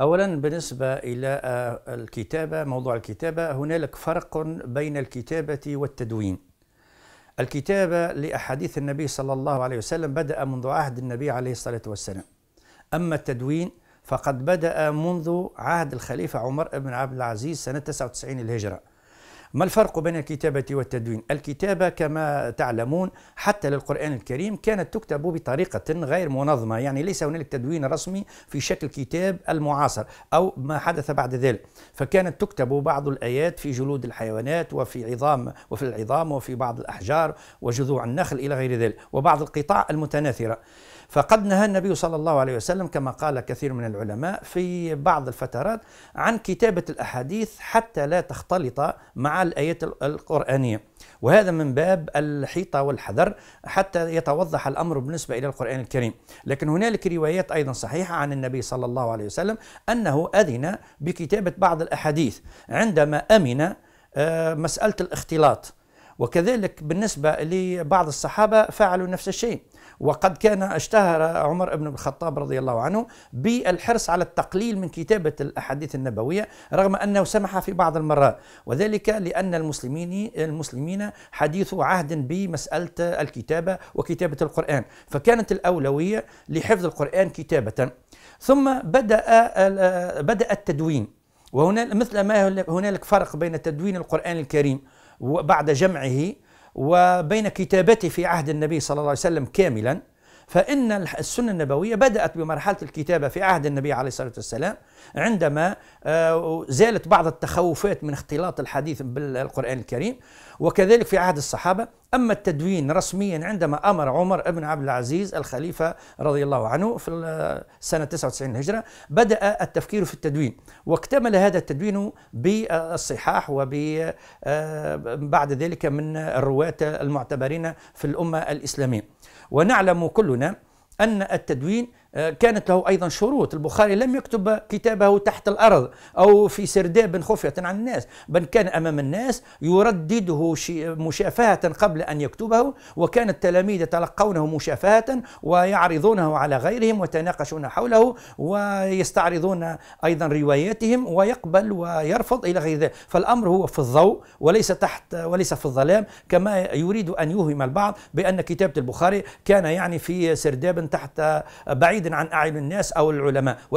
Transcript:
أولا بالنسبة إلى آه، الكتابة موضوع الكتابة هنالك فرق بين الكتابة والتدوين الكتابة لأحاديث النبي صلى الله عليه وسلم بدأ منذ عهد النبي عليه الصلاة والسلام أما التدوين فقد بدأ منذ عهد الخليفة عمر بن عبد العزيز سنة 99 الهجرة ما الفرق بين الكتابة والتدوين؟ الكتابة كما تعلمون حتى للقرآن الكريم كانت تكتب بطريقة غير منظمة يعني ليس هنالك تدوين رسمي في شكل كتاب المعاصر أو ما حدث بعد ذلك فكانت تكتب بعض الآيات في جلود الحيوانات وفي عظام وفي العظام وفي بعض الأحجار وجذوع النخل إلى غير ذلك وبعض القطاع المتناثرة فقد نهى النبي صلى الله عليه وسلم كما قال كثير من العلماء في بعض الفترات عن كتابة الأحاديث حتى لا تختلط مع الآيات القرآنية وهذا من باب الحيطة والحذر حتى يتوضح الأمر بالنسبة إلى القرآن الكريم لكن هنالك روايات أيضا صحيحة عن النبي صلى الله عليه وسلم أنه أذن بكتابة بعض الأحاديث عندما أمن آه، مسألة الاختلاط وكذلك بالنسبة لبعض الصحابة فعلوا نفس الشيء وقد كان اشتهر عمر بن الخطاب رضي الله عنه بالحرص على التقليل من كتابة الأحاديث النبوية رغم أنه سمح في بعض المرات وذلك لأن المسلمين المسلمين حديثوا عهد بمسألة الكتابة وكتابة القرآن فكانت الأولوية لحفظ القرآن كتابة ثم بدأ بدأ التدوين وهنا مثل ما هنالك فرق بين تدوين القرآن الكريم بعد جمعه وبين كتابته في عهد النبي صلى الله عليه وسلم كاملا فإن السنة النبوية بدأت بمرحلة الكتابة في عهد النبي عليه الصلاة والسلام عندما آه، زالت بعض التخوفات من اختلاط الحديث بالقرآن الكريم وكذلك في عهد الصحابة أما التدوين رسميا عندما أمر عمر بن عبد العزيز الخليفة رضي الله عنه في سنة 99 الهجرة بدأ التفكير في التدوين واكتمل هذا التدوين بالصحاح وبعد آه، ذلك من الرواة المعتبرين في الأمة الإسلامية ونعلم كلنا أن التدوين آه، كانت له ايضا شروط البخاري لم يكتب كتابه تحت الارض او في سرداب خفيه عن الناس بل كان امام الناس يردده مشافهه قبل ان يكتبه وكان التلاميذ يتلقونه مشافهه ويعرضونه على غيرهم ويتناقشون حوله ويستعرضون ايضا رواياتهم ويقبل ويرفض الى غير ذلك فالامر هو في الضوء وليس تحت وليس في الظلام كما يريد ان يوهم البعض بان كتابه البخاري كان يعني في سرداب تحت بعيد بعيدا عن أعين الناس أو العلماء